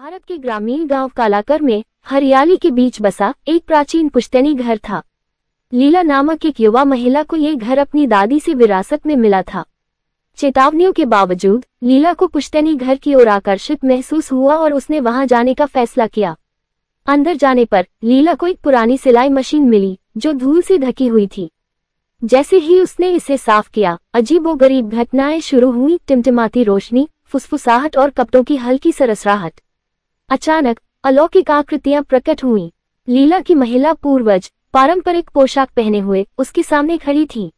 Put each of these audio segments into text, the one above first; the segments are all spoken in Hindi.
भारत के ग्रामीण गांव कालाकर में हरियाली के बीच बसा एक प्राचीन पुश्तैनी घर था लीला नामक एक युवा महिला को ये घर अपनी दादी से विरासत में मिला था चेतावनियों के बावजूद लीला को पुश्तैनी घर की ओर आकर्षित महसूस हुआ और उसने वहां जाने का फैसला किया अंदर जाने पर लीला को एक पुरानी सिलाई मशीन मिली जो धूल से ढकी हुई थी जैसे ही उसने इसे साफ किया गरीब घटनाएं शुरू हुई टिमटिमाती रोशनी फुसफुसाहट और कपड़ों की हल्की सरसराहट अचानक अलौकिक आकृतियां प्रकट हुई लीला की महिला पूर्वज पारंपरिक पोशाक पहने हुए उसके सामने खड़ी थी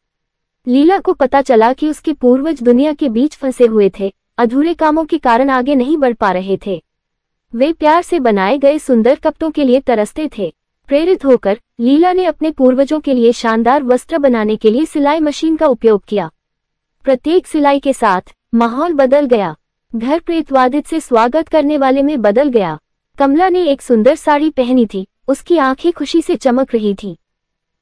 लीला को पता चला कि उसके पूर्वज दुनिया के बीच फंसे हुए थे अधूरे कामों के कारण आगे नहीं बढ़ पा रहे थे वे प्यार से बनाए गए सुंदर कपड़ों के लिए तरसते थे प्रेरित होकर लीला ने अपने पूर्वजों के लिए शानदार वस्त्र बनाने के लिए सिलाई मशीन का उपयोग किया प्रत्येक सिलाई के साथ माहौल बदल गया घर प्रेतवादित से स्वागत करने वाले में बदल गया कमला ने एक सुंदर साड़ी पहनी थी उसकी आंखें खुशी से चमक रही थी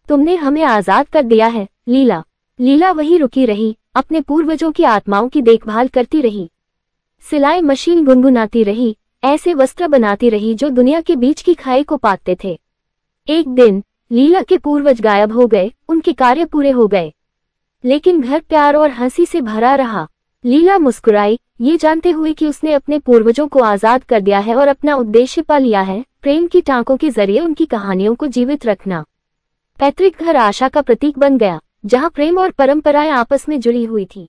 तुमने हमें आजाद कर दिया है लीला लीला वही रुकी रही अपने पूर्वजों की आत्माओं की देखभाल करती रही सिलाई मशीन गुनगुनाती रही ऐसे वस्त्र बनाती रही जो दुनिया के बीच की खाई को पाते थे एक दिन लीला के पूर्वज गायब हो गए उनके कार्य पूरे हो गए लेकिन घर प्यार और हंसी से भरा रहा लीला मुस्कुराई ये जानते हुए कि उसने अपने पूर्वजों को आजाद कर दिया है और अपना उद्देश्य पा लिया है प्रेम की टांकों के जरिए उनकी कहानियों को जीवित रखना पैतृक घर आशा का प्रतीक बन गया जहाँ प्रेम और परंपराएं आपस में जुड़ी हुई थी